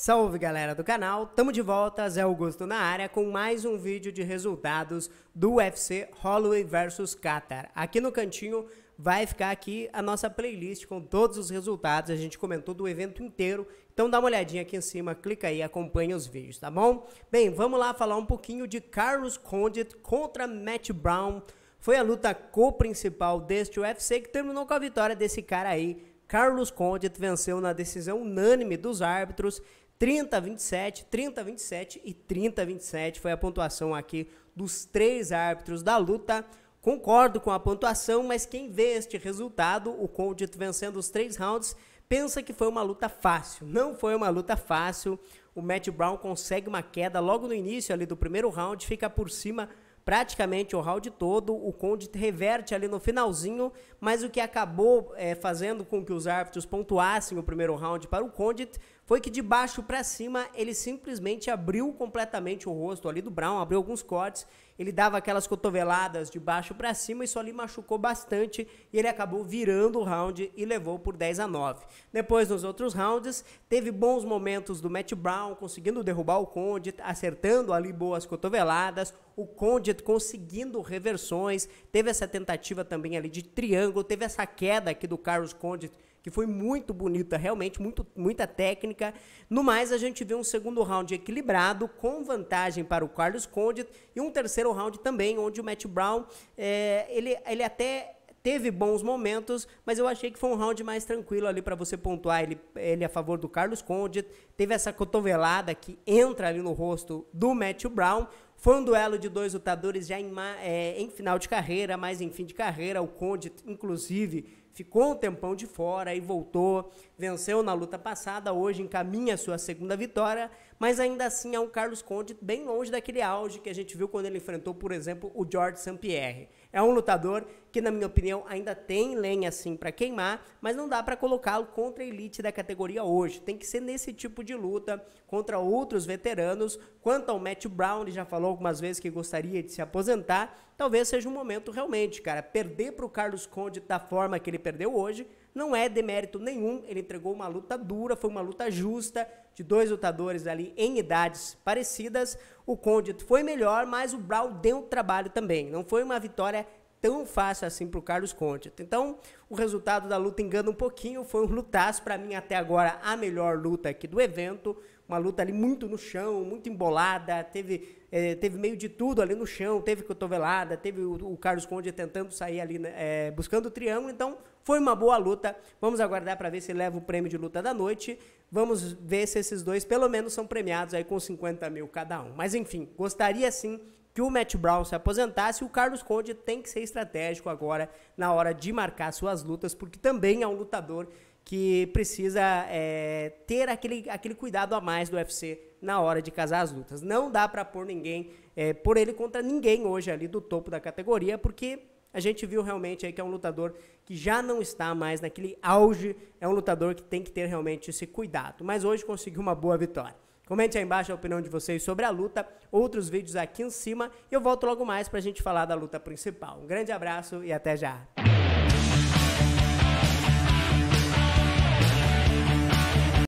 Salve galera do canal, tamo de volta, Zé Augusto na área com mais um vídeo de resultados do UFC Holloway vs Qatar. Aqui no cantinho vai ficar aqui a nossa playlist com todos os resultados, a gente comentou do evento inteiro, então dá uma olhadinha aqui em cima, clica aí, acompanha os vídeos, tá bom? Bem, vamos lá falar um pouquinho de Carlos Condit contra Matt Brown, foi a luta co-principal deste UFC que terminou com a vitória desse cara aí, Carlos Condit venceu na decisão unânime dos árbitros, 30 27, 30 27 e 30 27 foi a pontuação aqui dos três árbitros da luta. Concordo com a pontuação, mas quem vê este resultado, o Condit vencendo os três rounds, pensa que foi uma luta fácil. Não foi uma luta fácil. O Matt Brown consegue uma queda logo no início ali do primeiro round, fica por cima praticamente o round todo. O Condit reverte ali no finalzinho, mas o que acabou é, fazendo com que os árbitros pontuassem o primeiro round para o Condit foi que de baixo para cima ele simplesmente abriu completamente o rosto ali do Brown, abriu alguns cortes, ele dava aquelas cotoveladas de baixo para cima, isso ali machucou bastante e ele acabou virando o round e levou por 10 a 9. Depois nos outros rounds, teve bons momentos do Matt Brown conseguindo derrubar o Condit, acertando ali boas cotoveladas, o Condit conseguindo reversões, teve essa tentativa também ali de triângulo, teve essa queda aqui do Carlos Condit que foi muito bonita, realmente, muito, muita técnica. No mais, a gente vê um segundo round equilibrado, com vantagem para o Carlos Condit e um terceiro round também, onde o Matt Brown, é, ele, ele até teve bons momentos, mas eu achei que foi um round mais tranquilo ali para você pontuar ele, ele a favor do Carlos Condit Teve essa cotovelada que entra ali no rosto do Matt Brown. Foi um duelo de dois lutadores já em, é, em final de carreira, mas em fim de carreira. O Conde, inclusive, ficou um tempão de fora e voltou. Venceu na luta passada, hoje encaminha sua segunda vitória, mas ainda assim é um Carlos Conde bem longe daquele auge que a gente viu quando ele enfrentou, por exemplo, o George St. Pierre. É um lutador que, na minha opinião, ainda tem lenha assim para queimar, mas não dá para colocá-lo contra a elite da categoria hoje. Tem que ser nesse tipo de luta contra outros veteranos. Quanto ao Matt Brown, ele já falou algumas vezes que gostaria de se aposentar. Talvez seja um momento realmente, cara. Perder para o Carlos Conde da forma que ele perdeu hoje não é demérito nenhum. Ele entregou uma luta dura, foi uma luta justa de dois lutadores ali em idades parecidas. O Condit foi melhor, mas o Brown deu trabalho também. Não foi uma vitória tão fácil assim para o Carlos Conte. Então, o resultado da luta engana um pouquinho, foi um lutaço, para mim até agora a melhor luta aqui do evento, uma luta ali muito no chão, muito embolada, teve, eh, teve meio de tudo ali no chão, teve cotovelada, teve o, o Carlos Conde tentando sair ali, né, eh, buscando o triângulo, então foi uma boa luta, vamos aguardar para ver se leva o prêmio de luta da noite, vamos ver se esses dois pelo menos são premiados aí com 50 mil cada um, mas enfim, gostaria sim que o Matt Brown se aposentasse, o Carlos Conde tem que ser estratégico agora na hora de marcar suas lutas, porque também é um lutador que precisa é, ter aquele, aquele cuidado a mais do UFC na hora de casar as lutas. Não dá para pôr ninguém, é, por ele contra ninguém hoje ali do topo da categoria, porque a gente viu realmente aí que é um lutador que já não está mais naquele auge, é um lutador que tem que ter realmente esse cuidado. Mas hoje conseguiu uma boa vitória. Comente aí embaixo a opinião de vocês sobre a luta, outros vídeos aqui em cima e eu volto logo mais para a gente falar da luta principal. Um grande abraço e até já!